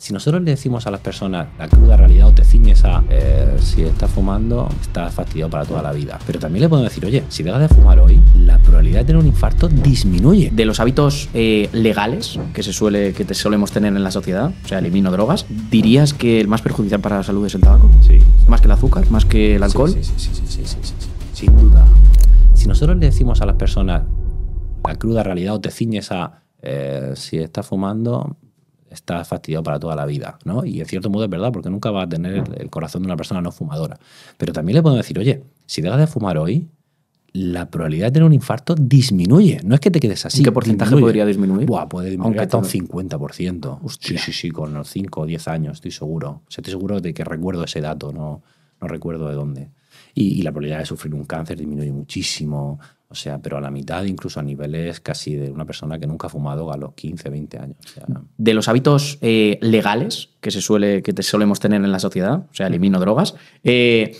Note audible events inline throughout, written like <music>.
Si nosotros le decimos a las personas la cruda realidad o te ciñes a eh, si estás fumando, estás fastidiado para toda la vida. Pero también le podemos decir, oye, si dejas de fumar hoy, la probabilidad de tener un infarto disminuye. De los hábitos eh, legales que se suele, que solemos tener en la sociedad, o sea, elimino drogas, ¿dirías que el más perjudicial para la salud es el tabaco? Sí. ¿Más que el azúcar? ¿Más que el alcohol? sí, sí, sí, sí, sí, sí, sí, sin duda. Si nosotros le decimos a las personas la cruda realidad o te ciñes a eh, si estás fumando, está fastidiado para toda la vida, ¿no? Y en cierto modo es verdad, porque nunca va a tener el corazón de una persona no fumadora. Pero también le podemos decir, oye, si dejas de fumar hoy, la probabilidad de tener un infarto disminuye. No es que te quedes así. ¿Qué porcentaje podría disminuir? Buah, puede disminuir hasta un 50%. Sí, sí, sí, con los 5 o 10 años, estoy seguro. estoy seguro de que recuerdo ese dato, no, no recuerdo de dónde. Y, y, la probabilidad de sufrir un cáncer disminuye muchísimo. O sea, pero a la mitad, incluso a niveles casi de una persona que nunca ha fumado a los 15, 20 años. de los hábitos eh, legales que, se suele, que te solemos tener en la sociedad, o sea, elimino drogas, eh,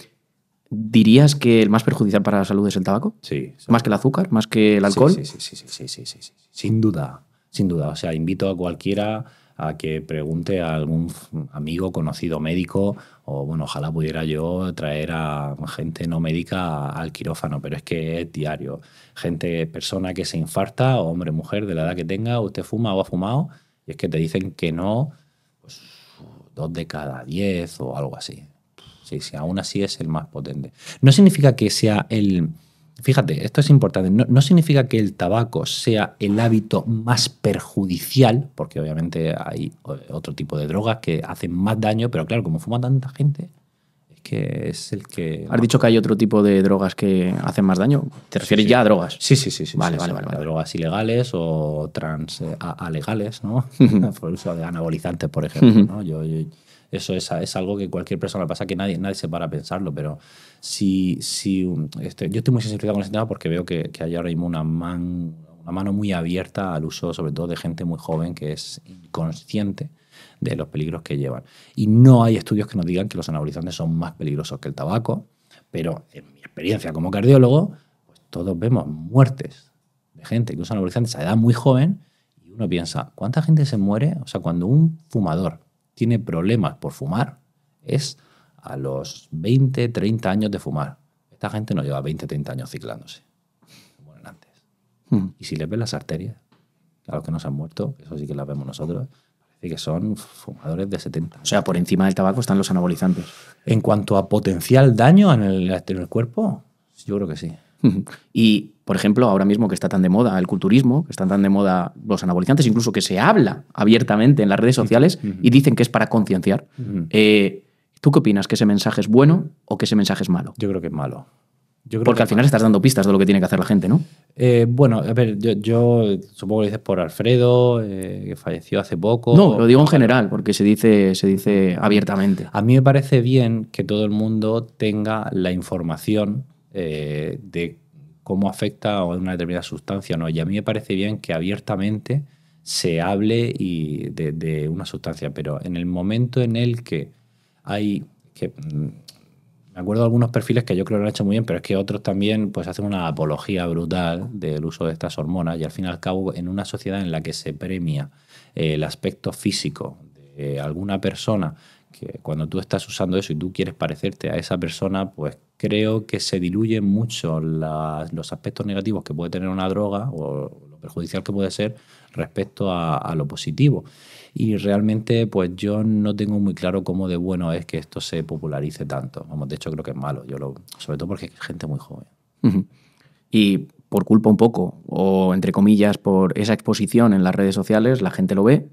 ¿dirías que el más perjudicial para la salud es el tabaco? Sí. ¿Más que el azúcar? ¿Más que el alcohol? sí, sí, sí, sí, sí, Sin duda, sin duda. O sea, invito a cualquiera a que pregunte a algún amigo, conocido médico, o bueno, ojalá pudiera yo traer a gente no médica al quirófano, pero es que es diario. Gente, persona que se infarta, hombre, mujer, de la edad que tenga, usted fuma o ha fumado, y es que te dicen que no, pues dos de cada diez o algo así. Sí, sí, aún así es el más potente. No significa que sea el fíjate, esto es importante, no, significa que el tabaco sea el hábito más perjudicial, porque obviamente hay otro tipo de drogas que hacen más daño, pero claro, como fuma tanta gente, es que es el que... Has dicho que hay otro tipo de drogas que hacen más daño. ¿Te refieres ya a drogas? Sí, sí, sí. sí vale, vale, vale, Drogas ilegales o trans eh, ¿no? <laughs> por uso de anabolizantes, por ejemplo. ¿no? yo eso es, es algo que cualquier persona pasa, que nadie, nadie se para a pensarlo, pero si, si este, yo estoy muy sensibilizado con ese tema porque veo que, hay ahora mismo una, una mano muy abierta al uso, sobre todo de gente muy joven que es inconsciente de los peligros que llevan. Y no hay estudios que nos digan que los anabolizantes son más peligrosos que el tabaco, pero en mi experiencia como cardiólogo, pues todos vemos muertes de gente que usa anabolizantes a edad muy joven y uno piensa, ¿cuánta gente se muere? O sea, cuando un fumador tiene problemas por fumar es a los 20, 30 años de fumar. Esta gente no lleva 20, 30 años ciclándose. antes. Hmm. Y si les ven las arterias, a los que nos han muerto, eso sí que las vemos nosotros, parece que son fumadores de 70. O sea, por encima del tabaco están los anabolizantes. En cuanto a potencial daño en el, en el cuerpo, yo creo que sí. Hmm. y por ejemplo, ahora mismo que está tan de moda el culturismo, que están tan de moda los anabolizantes, incluso que se habla abiertamente en las redes sociales y dicen que es para concienciar. Eh, ¿Tú qué opinas? ¿Que ese mensaje es bueno o que ese mensaje es malo? Yo creo que es malo. Porque al final estás dando pistas de lo que tiene que hacer la gente, ¿no? Eh, bueno, a ver, yo, supongo que lo dices por Alfredo, eh, que falleció hace poco. No, lo digo en general, porque se dice, se dice abiertamente. A mí me parece bien que todo el mundo tenga la información de cómo afecta a una determinada sustancia no. Y a mí me parece bien que abiertamente se hable de, una sustancia, pero en el momento en el que hay... Que, mm, me acuerdo de algunos perfiles que yo creo que lo han hecho muy bien, pero es que otros también pues hacen una apología brutal del uso de estas hormonas y al fin y al cabo en una sociedad en la que se premia eh, el aspecto físico de alguna persona que cuando tú estás usando eso y tú quieres parecerte a esa persona, pues creo que se diluyen mucho los aspectos negativos que puede tener una droga o lo perjudicial que puede ser respecto a, a, lo positivo. Y realmente, pues yo no tengo muy claro cómo de bueno es que esto se popularice tanto. de hecho creo que es malo, yo lo, sobre todo porque es gente muy joven. Y por culpa un poco, o entre comillas, por esa exposición en las redes sociales, la gente lo ve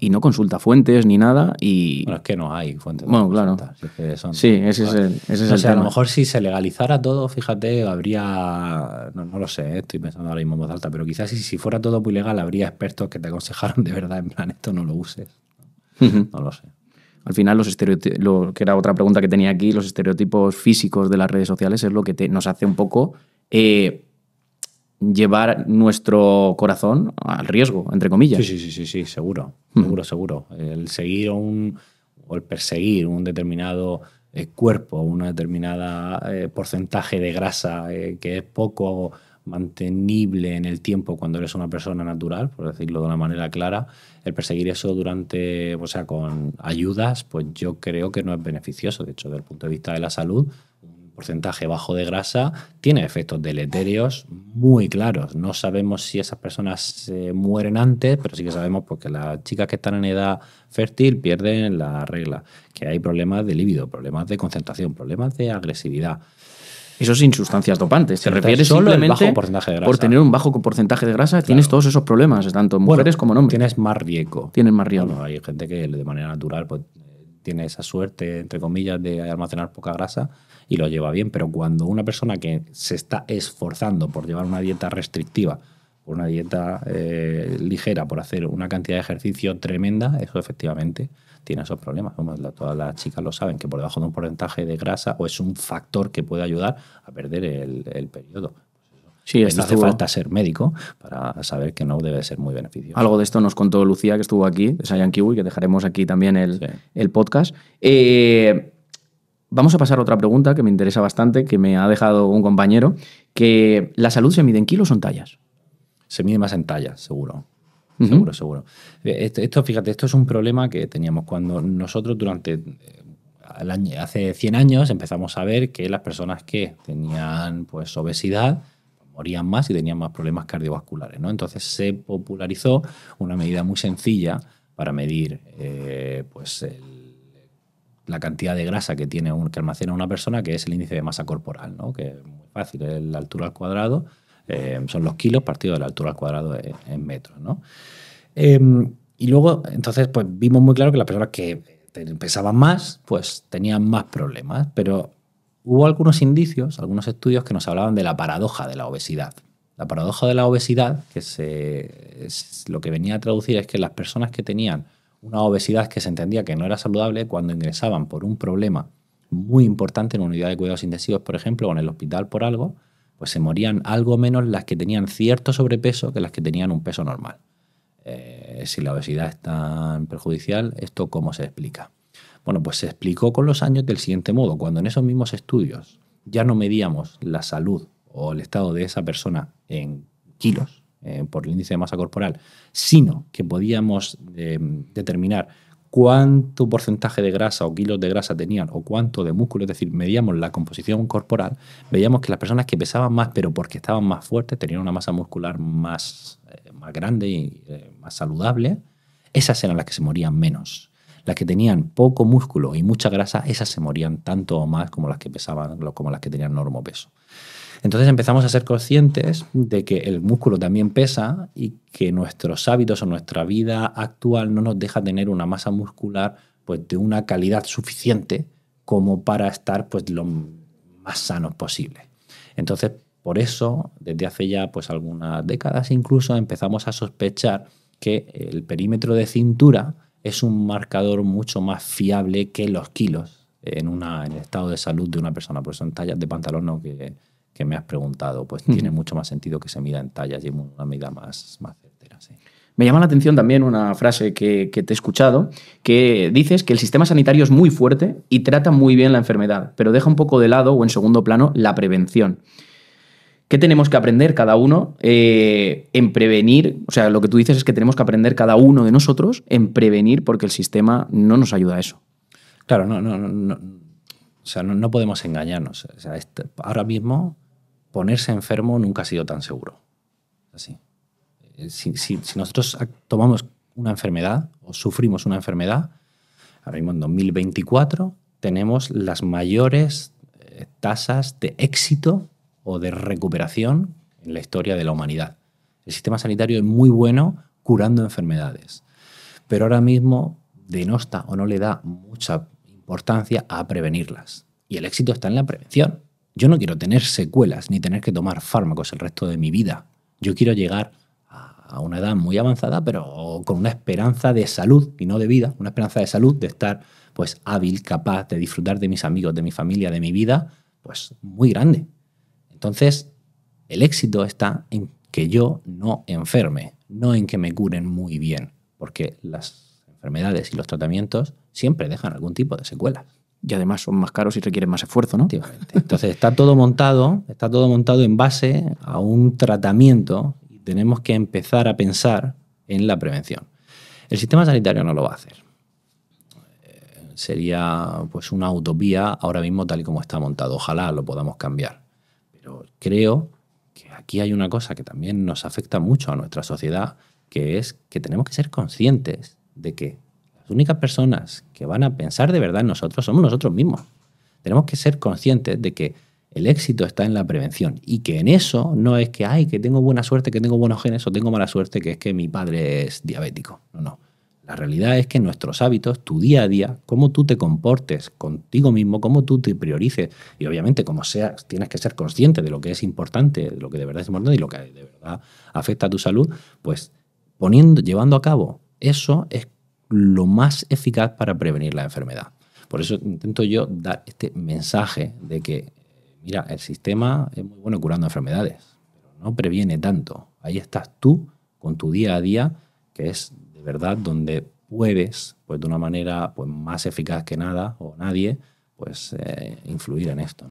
y no consulta fuentes ni nada. Y... Bueno, es que no hay fuentes. Bueno, claro. Sí, ese es el, ese O sea, A lo mejor si se legalizara todo, fíjate, habría. No, lo sé, eh, estoy pensando ahora mismo en voz alta, pero quizás si, si fuera todo muy legal, habría expertos que te aconsejaron de verdad, en plan, esto no lo uses. no lo sé. Al final, los lo que era otra pregunta que tenía aquí, los estereotipos físicos de las redes sociales es lo que nos hace un poco eh, llevar nuestro corazón al riesgo, entre comillas. Sí, sí, sí, sí, seguro, hmm. seguro, seguro. El seguir un, o el perseguir un determinado eh, cuerpo, un determinado eh, porcentaje de grasa eh, que es poco mantenible en el tiempo cuando eres una persona natural, por decirlo de una manera clara, el perseguir eso durante, o sea, con ayudas, pues yo creo que no es beneficioso, de hecho, desde el punto de vista de la salud, porcentaje bajo de grasa, tiene efectos deleterios muy claros. No sabemos si esas personas eh, mueren antes, pero sí que sabemos porque las chicas que están en edad fértil pierden la regla, que hay problemas de líbido, problemas de concentración, problemas de agresividad. Eso sin sustancias dopantes. Se refiere simplemente por tener un bajo porcentaje de grasa, tienes todos esos problemas, tanto mujeres como hombres. Tienes más riesgo. Tienes más riesgo. hay gente que de manera natural pues, tiene esa suerte, entre comillas, de almacenar poca grasa y lo lleva bien. Pero cuando una persona que se está esforzando por llevar una dieta restrictiva, por una dieta eh, ligera, por hacer una cantidad de ejercicio tremenda, eso efectivamente tiene esos problemas. todas las chicas lo saben, que por debajo de un porcentaje de grasa o es un factor que puede ayudar a perder el periodo. Sí, eh, no hace falta ser médico para saber que no debe ser muy beneficioso. Algo de esto nos contó Lucía, que estuvo aquí, de Sayan Kiwi, que dejaremos aquí también el, podcast. Eh, vamos a pasar a otra pregunta que me interesa bastante, que me ha dejado un compañero, que ¿la salud se mide en kilos o en tallas? Se mide más en tallas, seguro. Seguro, seguro. Eh, esto, fíjate, esto es un problema que teníamos cuando nosotros durante hace 100 años empezamos a ver que las personas que tenían pues obesidad morían más y tenían más problemas cardiovasculares. ¿no? Entonces se popularizó una medida muy sencilla para medir eh, pues la cantidad de grasa que, tiene un, que almacena una persona, que es el índice de masa corporal, ¿no? que es muy fácil, la altura al cuadrado, eh, son los kilos partido de la altura al cuadrado en, metros. ¿no? Em, y luego, entonces, pues vimos muy claro que las personas que eh, pesaban más, pues tenían más problemas, pero hubo algunos indicios, algunos estudios que nos hablaban de la paradoja de la obesidad. La paradoja de la obesidad, que se, lo que venía a traducir es que las personas que tenían una obesidad que se entendía que no era saludable, cuando ingresaban por un problema muy importante en una unidad de cuidados intensivos, por ejemplo, o en el hospital por algo, pues se morían algo menos las que tenían cierto sobrepeso que las que tenían un peso normal. Eh, si la obesidad es tan perjudicial, ¿esto cómo se explica? Bueno, pues se explicó con los años del siguiente modo. Cuando en esos mismos estudios ya no medíamos la salud o el estado de esa persona en kilos, eh, por el índice de masa corporal, sino que podíamos em, determinar cuánto porcentaje de grasa o kilos de grasa tenían o cuánto de músculo, es decir, medíamos la composición corporal, veíamos que las personas que pesaban más, pero porque estaban más fuertes, tenían una masa muscular más, eh, más grande y eh, más saludable, esas eran las que se morían menos. Las que tenían poco músculo y mucha grasa, esas se morían tanto o más como las que pesaban, como las que tenían normo peso. Entonces empezamos a ser conscientes de que el músculo también pesa y que nuestros hábitos o nuestra vida actual no nos deja tener una masa muscular pues, de una calidad suficiente como para estar pues, lo más sanos posible. Entonces, por eso, desde hace ya pues, algunas décadas incluso, empezamos a sospechar que el perímetro de cintura es un marcador mucho más fiable que los kilos en, una, en el estado de salud de una persona. Por eso en tallas de pantalón que, me has preguntado, pues tiene mucho más sentido que se mida en tallas y una medida más, más certera. Me llama la atención también una frase que, que, te he escuchado, que dices que el sistema sanitario es muy fuerte y trata muy bien la enfermedad, pero deja un poco de lado o en segundo plano la prevención. ¿Qué tenemos que aprender cada uno eh, en prevenir? O sea, lo que tú dices es que tenemos que aprender cada uno de nosotros en prevenir porque el sistema no nos ayuda a eso. Claro, no, no, no, o sea, no, podemos engañarnos. Este, ahora mismo ponerse enfermo nunca ha sido tan seguro. Así. Eh, si, nosotros tomamos una enfermedad o sufrimos una enfermedad, ahora mismo en 2024 tenemos las mayores eh, tasas de éxito o de recuperación en la historia de la humanidad. El sistema sanitario es muy bueno curando enfermedades, pero ahora mismo denosta o no le da mucha importancia a prevenirlas. Y el éxito está en la prevención. Yo no quiero tener secuelas ni tener que tomar fármacos el resto de mi vida. Yo quiero llegar a una edad muy avanzada, pero con una esperanza de salud y no de vida, una esperanza de salud de estar pues hábil, capaz de disfrutar de mis amigos, de mi familia, de mi vida, pues muy grande. Entonces, el éxito está en que yo no enferme, no en que me curen muy bien, porque las enfermedades y los tratamientos siempre dejan algún tipo de secuela. Y además son más caros y requieren más esfuerzo, ¿no? Entonces está todo montado, está todo montado en base a un tratamiento y tenemos que empezar a pensar en la prevención. El sistema sanitario no lo va a hacer. Eh, sería pues una utopía ahora mismo tal y como está montado. Ojalá lo podamos cambiar creo que aquí hay una cosa que también nos afecta mucho a nuestra sociedad, que es que tenemos que ser conscientes de que las únicas personas que van a pensar de verdad en nosotros somos nosotros mismos. Tenemos que ser conscientes de que el éxito está en la prevención y que en eso no es que, ay, que tengo buena suerte, que tengo buenos genes o tengo mala suerte, que es que mi padre es diabético. No, no. La realidad es que nuestros hábitos, tu día a día, cómo tú te comportes contigo mismo, cómo tú te priorices y obviamente como seas, tienes que ser consciente de lo que es importante, de lo que de verdad es importante y lo que de verdad afecta a tu salud, pues poniendo, llevando a cabo eso es lo más eficaz para prevenir la enfermedad. Por eso intento yo dar este mensaje de que, mira, el sistema es muy bueno curando enfermedades, pero no previene tanto. Ahí estás tú con tu día a día, que es ¿verdad? Donde puedes, pues de una manera pues, más eficaz que nada o nadie, pues eh, influir en esto.